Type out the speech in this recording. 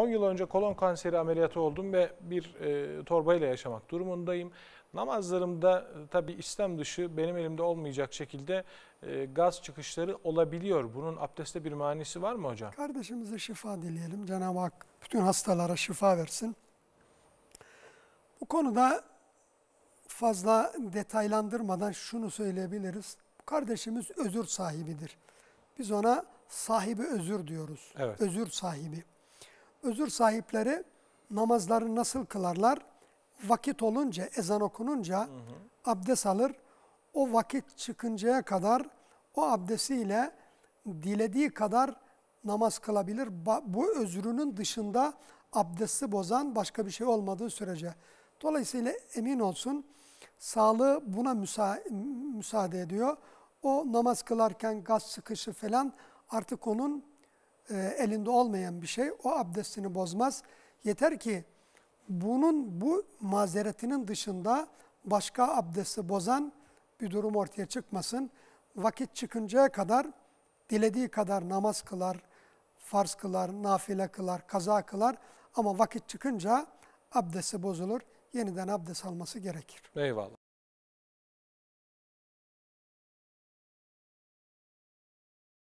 10 yıl önce kolon kanseri ameliyatı oldum ve bir e, torbayla yaşamak durumundayım. Namazlarımda e, tabi İslam dışı benim elimde olmayacak şekilde e, gaz çıkışları olabiliyor. Bunun abdeste bir manisi var mı hocam? Kardeşimize şifa dileyelim. Cenab-ı Hak bütün hastalara şifa versin. Bu konuda fazla detaylandırmadan şunu söyleyebiliriz. Kardeşimiz özür sahibidir. Biz ona sahibi özür diyoruz. Evet. Özür sahibi özür sahipleri namazları nasıl kılarlar? Vakit olunca, ezan okununca hı hı. abdest alır. O vakit çıkıncaya kadar o abdestiyle dilediği kadar namaz kılabilir. Bu özrünün dışında abdesti bozan başka bir şey olmadığı sürece. Dolayısıyla emin olsun sağlığı buna müsa müsaade ediyor. O namaz kılarken gaz sıkışı falan artık onun e, elinde olmayan bir şey o abdestini bozmaz. Yeter ki bunun bu mazeretinin dışında başka abdesti bozan bir durum ortaya çıkmasın. Vakit çıkıncaya kadar dilediği kadar namaz kılar, farz kılar, nafile kılar, kaza kılar ama vakit çıkınca abdesti bozulur. Yeniden abdest alması gerekir. Eyvallah.